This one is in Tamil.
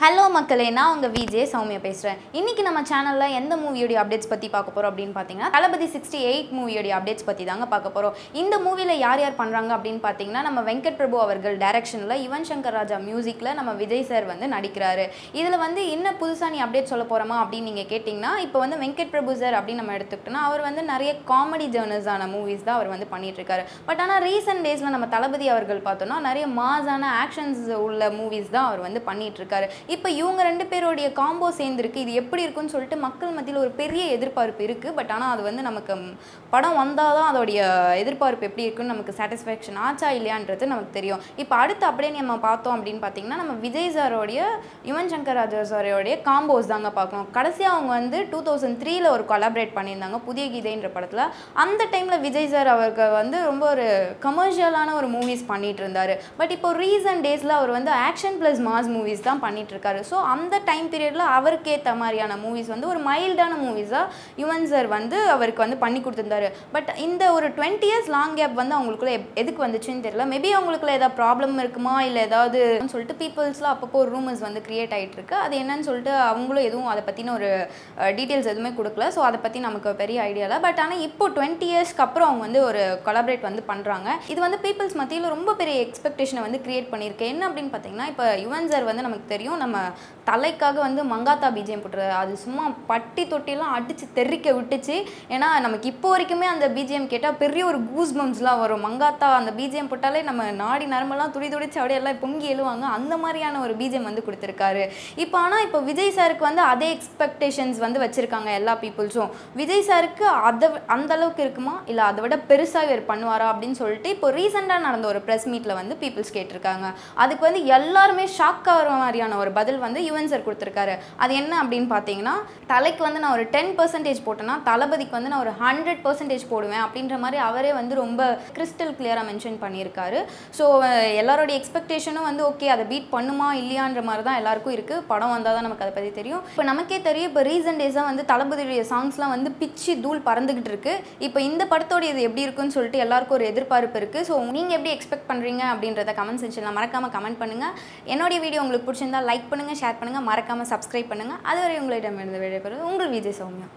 ஹலோ மக்களே நான் உங்கள் விஜே சௌமியா பேசுகிறேன் இன்றைக்கி நம்ம சேனலில் எந்த மூவியோடைய அப்டேட்ஸ் பற்றி பார்க்க போகிறோம் அப்படின்னு பார்த்தீங்கன்னா தளபதி சிக்ஸ்டி எயிட் மூவியோடைய அப்டேட்ஸ் பற்றி தாங்க பார்க்க போகிறோம் இந்த மூவியில் யார் யார் பண்ணுறாங்க அப்படின்னு பார்த்தீங்கன்னா நம்ம வெங்கட் பிரபு அவர்கள் டைரக்ஷனில் யுவன் சங்கர் ராஜா மியூசிக்கில் நம்ம விஜய் சார் வந்து நடிக்கிறாரு இதில் வந்து என்ன புதுசாக நீ அப்டேட் சொல்ல போகிறோமா அப்படின்னு நீங்கள் கேட்டிங்கன்னா இப்போ வந்து வெங்கட் பிரபு சார் அப்படின்னு நம்ம எடுத்துக்கிட்டோம்னா அவர் வந்து நிறைய காமெடி ஜேர்னஸான மூவிஸ் தான் அவர் வந்து பண்ணிகிட்ருக்காரு பட் ஆனால் ரீசெண்ட் டேஸில் நம்ம தளபதி அவர்கள் பார்த்தோன்னா நிறைய மாஸான ஆக்ஷன்ஸ் உள்ள மூவிஸ் தான் அவர் வந்து பண்ணிகிட்ருக்காரு இப்போ இவங்க ரெண்டு பேருடைய காம்போ சேர்ந்துருக்கு இது எப்படி இருக்குன்னு சொல்லிட்டு மக்கள் மத்தியில் ஒரு பெரிய எதிர்பார்ப்பு இருக்குது பட் ஆனால் அது வந்து நமக்கு படம் வந்தால் தான் அதோடைய எதிர்பார்ப்பு எப்படி இருக்குன்னு நமக்கு சாட்டிஸ்ஃபேக்ஷன் ஆச்சா இல்லையான்றது நமக்கு தெரியும் இப்போ அடுத்து அப்படியே நம்ம பார்த்தோம் அப்படின்னு பார்த்தீங்கன்னா நம்ம விஜய் சாரோடைய யுவன் சங்கர் ராஜா சாரோடைய காம்போஸ் தாங்க பார்க்கணும் கடைசியாக அவங்க வந்து டூ தௌசண்ட் த்ரீல ஒரு கொலாபரேட் பண்ணியிருந்தாங்க புதிய கீதைன்ற படத்தில் அந்த டைமில் விஜய் சார் அவருக்கு வந்து ரொம்ப ஒரு கமர்ஷியலான ஒரு மூவிஸ் பண்ணிட்டு இருந்தார் பட் இப்போ ரீசன்ட் டேஸில் அவர் வந்து ஆக்ஷன் ப்ளஸ் மாஸ் மூவிஸ் தான் பண்ணிட்டு பண்ணிட்டுருக்காரு ஸோ அந்த டைம் பீரியடில் அவருக்கேற்ற மாதிரியான மூவிஸ் வந்து ஒரு மைல்டான மூவிஸாக யுவன் சார் வந்து அவருக்கு வந்து பண்ணி கொடுத்துருந்தாரு பட் இந்த ஒரு டுவெண்ட்டி இயர்ஸ் லாங் கேப் வந்து அவங்களுக்குள்ள எதுக்கு வந்துச்சுன்னு தெரியல மேபி அவங்களுக்குள்ள ஏதாவது ப்ராப்ளம் இருக்குமா இல்லை ஏதாவது சொல்லிட்டு பீப்புள்ஸ்லாம் அப்பப்போ ஒரு ரூமர்ஸ் வந்து க்ரியேட் ஆகிட்டு இருக்கு அது என்னன்னு சொல்லிட்டு அவங்களும் எதுவும் அதை பற்றின ஒரு டீட்டெயில்ஸ் எதுவுமே கொடுக்கல ஸோ அதை பற்றி நமக்கு பெரிய ஐடியா இல்லை பட் ஆனால் இப்போ டுவெண்ட்டி இயர்ஸ்க்கு அப்புறம் அவங்க வந்து ஒரு கொலாபரேட் வந்து பண்ணுறாங்க இது வந்து பீப்புள்ஸ் மத்தியில் ரொம்ப பெரிய எக்ஸ்பெக்டேஷனை வந்து க்ரியேட் பண்ணியிருக்கேன் என்ன அப்படின்னு பார்த்தீங்கன்னா இப்போ யுவன் சார் வந்து நமக்கு தெரியும் நம்ம தலைக்காக வந்து மங்காத்தா பிஜிஎம் போட்டுரு அது சும்மா பட்டி தொட்டிலாம் அடித்து தெறிக்க விட்டுச்சு ஏன்னா நமக்கு இப்போ வரைக்குமே அந்த பிஜிஎம் கேட்டால் பெரிய ஒரு கூஸ் பம்ஸ்லாம் வரும் மங்காத்தா அந்த பிஜிஎம் போட்டாலே நம்ம நாடி நரம்பெல்லாம் துடி துடிச்சு அப்படியே எல்லாம் பொங்கி எழுவாங்க அந்த மாதிரியான ஒரு பிஜிஎம் வந்து கொடுத்துருக்காரு இப்போ ஆனால் இப்போ விஜய் சாருக்கு வந்து அதே எக்ஸ்பெக்டேஷன்ஸ் வந்து வச்சுருக்காங்க எல்லா பீப்புள்ஸும் விஜய் சாருக்கு அதை அந்த அளவுக்கு இருக்குமா இல்லை அதை விட பெருசாக இவர் பண்ணுவாரா அப்படின்னு சொல்லிட்டு இப்போ ரீசெண்டாக நடந்த ஒரு ப்ரெஸ் மீட்டில் வந்து பீப்புள்ஸ் கேட்டிருக்காங்க அதுக்கு வந்து எல்லாருமே ஷாக் ஆகிற மாதிரியான ஒரு பதில் வந்து யுவன் சார் கொடுத்துருக்காரு அது என்ன அப்படின்னு பார்த்தீங்கன்னா தலைக்கு வந்து நான் ஒரு டென் பர்சன்டேஜ் போட்டேன்னா தளபதிக்கு வந்து நான் ஒரு ஹண்ட்ரட் பர்சன்டேஜ் போடுவேன் அப்படின்ற மாதிரி அவரே வந்து ரொம்ப கிறிஸ்டல் கிளியராக மென்ஷன் பண்ணியிருக்காரு ஸோ எல்லாரோடைய எக்ஸ்பெக்டேஷனும் வந்து ஓகே அதை பீட் பண்ணுமா இல்லையான்ற மாதிரி தான் எல்லாருக்கும் இருக்குது படம் வந்தால் தான் நமக்கு அதை பற்றி தெரியும் இப்போ நமக்கே தெரியும் இப்போ ரீசன்ட் டேஸாக வந்து தளபதியுடைய சாங்ஸ்லாம் வந்து பிச்சு தூள் பறந்துகிட்டு இருக்கு இப்போ இந்த படத்தோட இது எப்படி இருக்குன்னு சொல்லிட்டு எல்லாருக்கும் ஒரு எதிர்பார்ப்பு இருக்குது ஸோ நீங்கள் எப்படி எக்ஸ்பெக்ட் பண்ணுறீங்க அப்படின்றத கமெண்ட் செக்ஷனில் மறக்காமல் கமெண்ட் பண்ணுங்கள் என்னுடைய வீடியோ உங்களுக்கு பிடிச்சிருந்தா லைக் லைக் பண்ணுங்கள் ஷேர் பண்ணுங்கள் மறக்காமல் சப்ஸ்கிரைப் பண்ணுங்கள் அதுவரை இருந்து விடைபெறுவது உங்கள் விஜய் சௌமியா